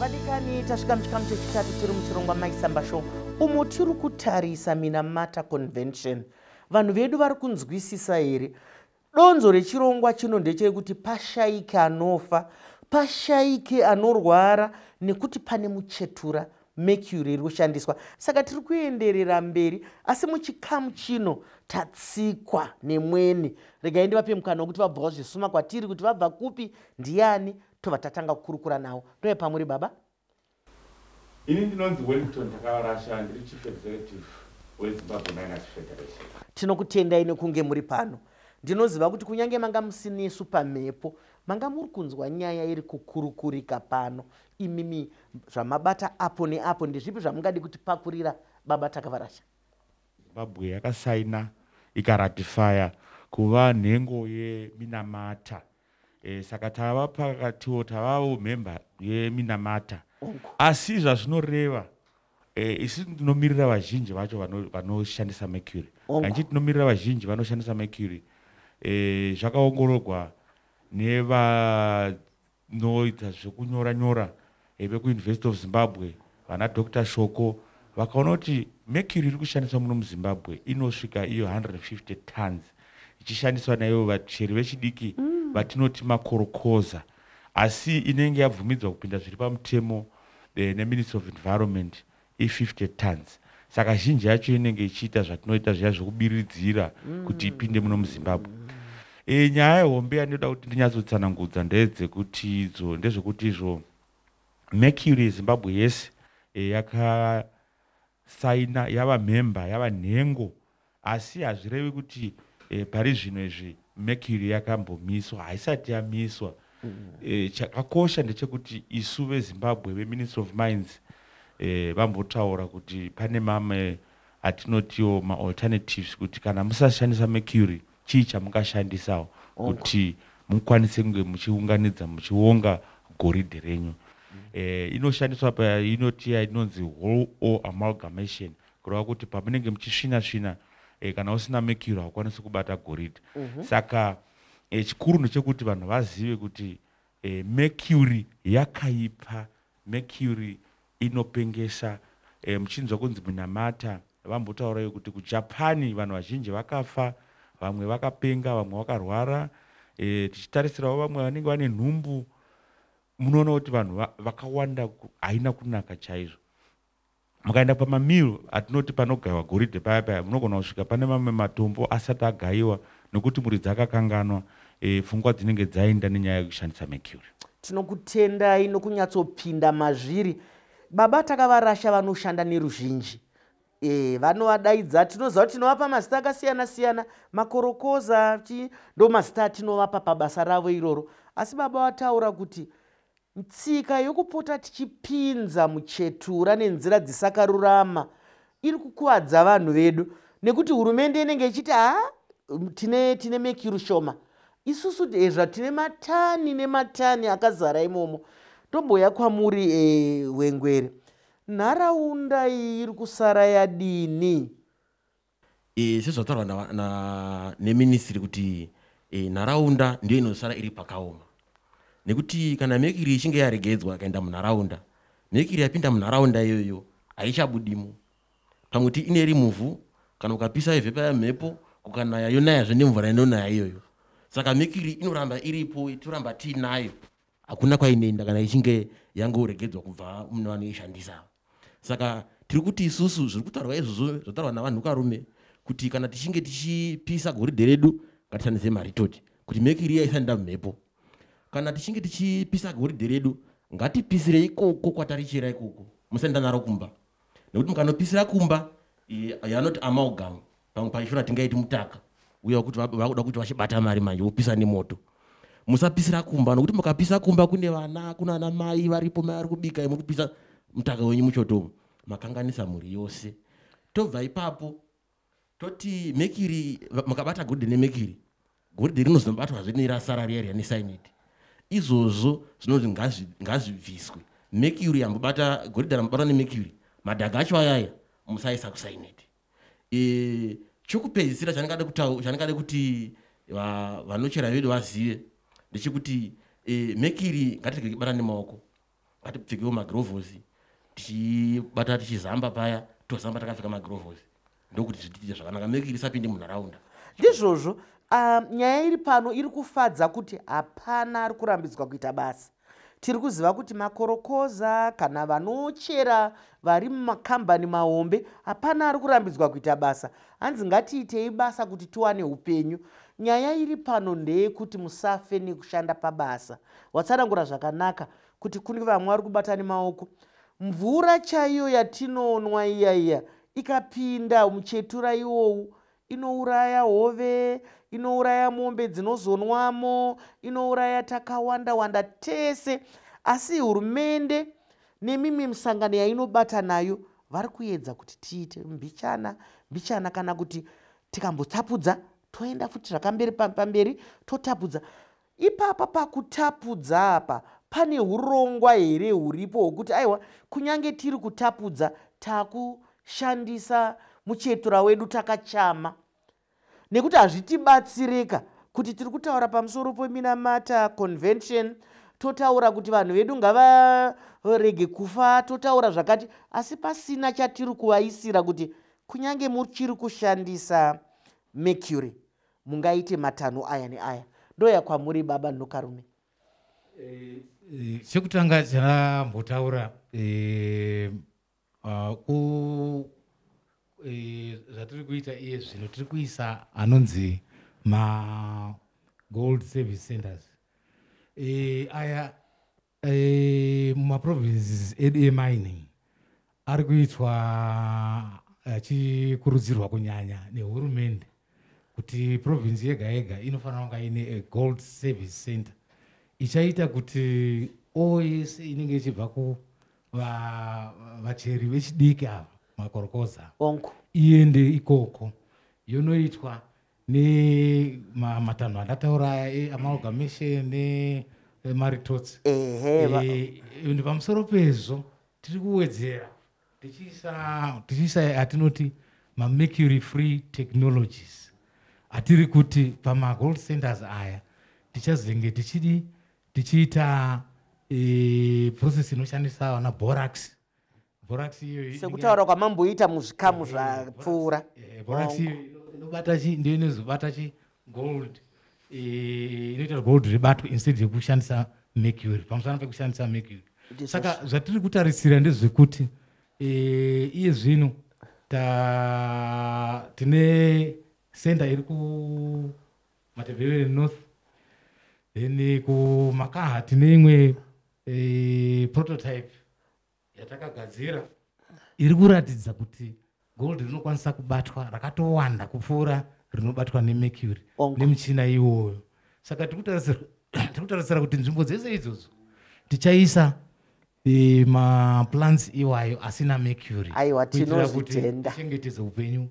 vadikani tasvika muchikamu chechitatu tiri muchirongwa maisamba show umo tiri kutarisa minamata convention vanhu vedu vari kunzwisisa here donzo rechirongwa chino ndechekuti pashayike anofa pashayike anorwara nekuti pane muchetura mercury iri kushandiswa saka tiri kuenderera mberi asi muchikamu chino tatsikwa nemwene regai ndivape mukana wekuti vabvawo zvisuma kwatiri kuti vabva kupi ndiani tobva tatanga kukurukura navo ndoye pamuri baba ini ndinonzi wellington ndakavarasha ndiri chief executive wezimbabwe minus federation tinokutendai nekunge muri pano ndinoziva kuti kunyange manga musinisu pamhepo manga muri kunzwa nyaya iri kukurukurika pano imimi zvamabata apo neapo ndezvipi zvamungadi kutipakurira baba takavarasha zimbabwe yakasaina ikaratifya kuva nhengo yeminamata eh, saka tava pakatiwo tavavo mhemba yeminamata asi zvazvinoreva eh, isi tinomirira vazhinji vacho vanoshandisa mercury kanichi tinomirira vazhinji vanoshandisa mercury eh, zvakaongororwa nevanoita zvekunyora nyora eh, vekuuniversity of zimbabwe vana dr shoko vakaona kuti mercury iri kushandiswa muno muzimbabwe inosvika iyo 150 tons ichishandiswa naivo vacheri vechidiki mm vatinoti makorokoza asi inenge yabvumidzwa kupinda zviri pamutemo eh, neministry of environment e i50 tons saka zhinji yacho inenge ichiita zvatinoita zviya zvokubiridzira kuti ipinde muno muzimbabwe e, nyaya yehombe yandinoda kuti ndinyatsotsanangudza ndedzekuti izvo ndezvekuti izvo mercury yezimbabwe yese eh, yakasaina yava mhemba yava nhengo asi hazvirevi kuti e, pari zvino izvi e, mercury yakambomiswa haisati yamiswa eh, chakakosha ndechekuti isu vezimbabwe veministry of minds eh, vambotaura kuti pane mame atinotiwo maalternatives kuti kana musashandisa mercury chii chamungashandisawo kuti mukwanise kunge muchiunganidza muchionga goridhe renyu mm. eh, inoshandiswa painoti yainonzi whole o amalgamation kureva kuti pamunenge muchisvina svina e, kana usina mekiro haukwanisi kubata goridhe mm -hmm. saka e, chikuru ndechekuti vanhu vazive kuti e, eh, mekuri yakaipa mekuri inopengesa e, muchinzwa kunzi munamata vambotaurai kuti kujapani vanhu vazhinji vakafa vamwe vakapenga vamwe vakarwara e, tichitarisirawo vamwe vanenge vane nhumbu munoona kuti vanhu vakawanda haina kunaka chaizvo mukaenda pamamiro atinoti panogaiwa goridhe paya paya munogona kusvika pane mamwe matombo asati agaiwa nekuti muri dzakakanganwa e, pfungwa dzinenge dzaenda nenyaya yekushandisa mercury tinokutendai nokunyatsopinda mazviri baba takavarasha vanoshanda neruzhinji e, vanovadaidza tinoziva kuti tinovapa mazita akasiyana siyana makorokoza ndomazita atinovapa pabasa ravo iroro asi baba vataura kuti tsika yokupota tichipinza muchetura nenzira dzisakarurama iri kukuvadza vanhu vedu nekuti hurumende inenge ichiti ha tine, tine mekirushoma isusu ezva tine matani nematani akazara imomo tomboya kwamuri e, wengwere nharaunda iyi iri kusara yadini e, eh, sezvataurwa neministri kuti e, nharaunda ndiyo inosara iri pakaoma nekuti kana mekiri ichinge yaregedzwa akaenda munharaunda mekiri yapinda munharaunda iyoyo haichabudimo pamwe kuti ine rimuvhu kana ukapisa ivhepa yamhepo kukanaya yonayazve nemvura inonaya iyoyo saka mekiri inoramba iripo toramba tiinayo hakuna kwainoenda kana ichinge yangoregedzwa kubva mune vanoishandisa saka tiri kuti isusu zviri kutaurwa izvozvo zvataurwa navanhukarume kuti kana tichinge tichipisa goridhe redu ngatishandise mari toti kuti mekiri iya isandida mumhepo kana tichinge tichipisa goridhe redu ngatipisire ikoko kwatarichera ikoko musaenda naro kumba nekuti mukanopisira kumba yanoti amaogang pamwe pachishona tingaiti mutaka uya kuti vakuda kuti vachibata mari manje vopisa nemoto musapisira kumba nokuti mukapisa kumba kune vana kunana mai varipo mai vari kubika imurikupisa mutaka wenyu muchotomo makanganisa mhuri yose tobva ipapo toti mekiri mukabata goridhe nemekiri goridhe rinozonobatwazve nerasara riyariya nesainiti izvozvo zvinonzi ngazvibviswe mercury ambobata goridha rambobatwa nemercury madhaga acho ayaya musaisa kusainete chokupedzisira chandingade kuti vanochera vedu vazive ndechekuti e, mercury ngatiregekubata nemaoko ngatipfekewo magrovhosi tichibata tichizamba paya tozamba takapfeka magrovhosi ndokuti zvitiite zvakanaka meki risapindi munharaunda ndizvozvo uh, nyaya iri pano iri kufadza kuti hapana ari kurambidzwa kuita basa tiri kuziva kuti makorokoza kana vanochera vari mumakambani mahombe hapana ari kurambidzwa kuita basa hanzi ngatiitei basa kuti tiwane upenyu nyaya iri pano ndeyekuti musafe nekushanda pabasa watsanangura zvakanaka kuti kune vamwe vari kubata nemaoko mvura chaiyo yatinonwa iyaiya ikapinda muchetura iwowu inouraya hove inouraya mombe dzinozonwamo inouraya takawanda wanda tese asi hurumende nemimwe misangano yainobata nayo vari kuedza kuti tiite mbichana mbichana kana kuti tikambotsapudza toenda futi zvakamberi pamberi totapudza ipapa pakutapudza apa pane urongwa here huripo hwokuti aiwa kunyange tiri kutapudza takuu shandisa muchetura wedu takachama nekuti hazvitibatsirika kuti tiri kutaura pamusoro peminamata convention totaura kuti vanhu vedu ngavarege kufa totaura zvakati asi pasina chatiri kuvaisira kuti kunyange muchiri kushandisa mercury mungaite matanho aya neaya ndo yakwamuri baba nokarume chekutanga eh, eh, chandambotaura e, eh, Uh, ku eh, zvatiri kuita iye zvino tiri kuisa anonzi magold service centers eh, aya eh, mumaprovinces edu emining ari kuitwa achikurudzirwa kunyanya nehurumende kuti provhinsi yega yega inofanira kunge ine agold service center ichaita kuti o yese inenge ichibva ku vacheri vechidiki ava makorokoza iende ikoko yonoitwa nematanho andataurayo e, amalgamation emaritotsi ende e, e, pamusoro pezvo tiri kuwedzera tichiisa atinoti mamercury free technologies hatiri kuti pamagold centers aya tichazenge tichidi tichiita Eh, process inoshandisa vana borax borax iyoyo sekutaura kwamamboita muzvikamu eh, zvapfuura eh, borax iyo inobata chi ndiyo inozobata chi gold inoita gold rebato instead yekushandisa mercury pamusana pekushandisa mercury saka zvatiri kutarisira ndezvekuti iye zvino tine center iri kumatebhevere north then kumakaha tine imwe e, prototype yatakagadzira iri kuratidza kuti gold rinokwanisa kubatwa rakatowanda kupfuura rinobatwa nemercury nemichina iwoyo saka tirikutarisira kuti nzvimbo dzese idzodzo tichaisa e, eh, maplans iwayo asina mercury aiwa tinozvitenda kuti tichengetedze upenyu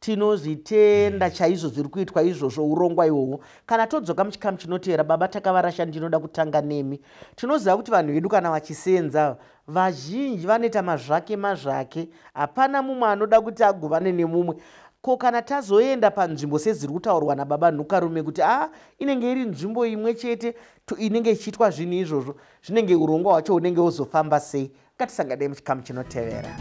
tinozvitenda mm. chaizvo zviri kuitwa izvozvo urongwa ihwohwo kana todzoka muchikamu chinoteera baba takavarasha ndinoda kutanga nemi tinoziva kuti vanhu vedu kana vachisenza vazhinji vanoita mazvake mazvake hapana mumwe anoda kuti agovane nemumwe ko kana tazoenda panzvimbo seziri kutaurwa nababa nhukarume kuti a ah, inenge iri nzvimbo imwe chete inenge ichiitwa zvinhu izvozvo zvinenge urongwa hwacho hunenge wozofamba sei ngatisangadei muchikamu chinotevera